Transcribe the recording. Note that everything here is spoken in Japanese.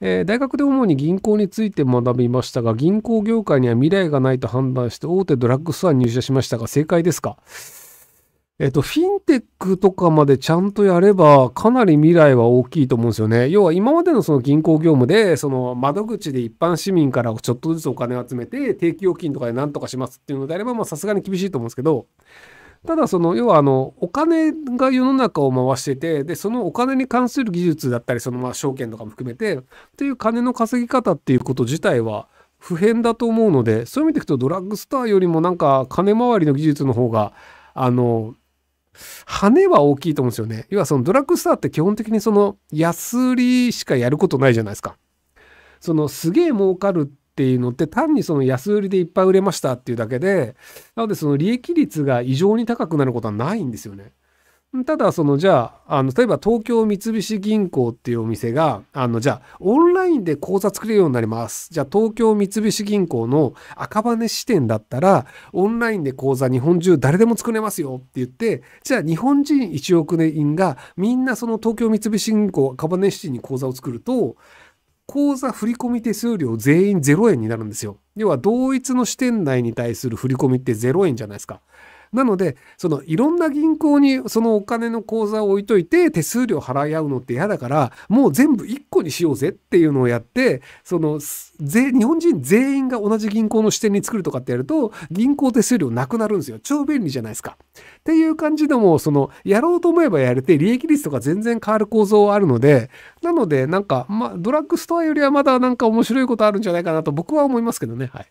えー、大学で主に銀行について学びましたが、銀行業界には未来がないと判断して大手ドラッグストアに入社しましたが、正解ですかえっと、フィンテックとかまでちゃんとやれば、かなり未来は大きいと思うんですよね。要は今までのその銀行業務で、その窓口で一般市民からちょっとずつお金を集めて、定期預金とかで何とかしますっていうのであれば、まあさすがに厳しいと思うんですけど、ただその要はあのお金が世の中を回しててでそのお金に関する技術だったりそのまあ証券とかも含めてっていう金の稼ぎ方っていうこと自体は普遍だと思うのでそういう意味でいくとドラッグストアよりもなんか金回りの技術の方があの羽は大きいと思うんですよね。要はそのドラッグスターって基本的にその安売りしかやることないじゃないですか。そのすげえ儲かるっていうのって単にその安売りでいっぱい売れましたっていうだけで、なのでその利益率が異常に高くなることはないんですよね。ただそのじゃああの例えば東京三菱銀行っていうお店があのじゃあオンラインで口座作れるようになりますじゃあ東京三菱銀行の赤羽支店だったらオンラインで口座日本中誰でも作れますよって言ってじゃあ日本人1億人がみんなその東京三菱銀行赤羽支店に口座を作ると口座振込手数料全員0円になるんですよ。要は同一の支店内に対する振込って0円じゃないですか。なので、そのいろんな銀行にそのお金の口座を置いといて手数料払い合うのって嫌だから、もう全部1個にしようぜっていうのをやって、その、日本人全員が同じ銀行の支店に作るとかってやると、銀行手数料なくなるんですよ。超便利じゃないですか。っていう感じでも、その、やろうと思えばやれて、利益率とか全然変わる構造はあるので、なので、なんか、まドラッグストアよりはまだなんか面白いことあるんじゃないかなと僕は思いますけどね。はい。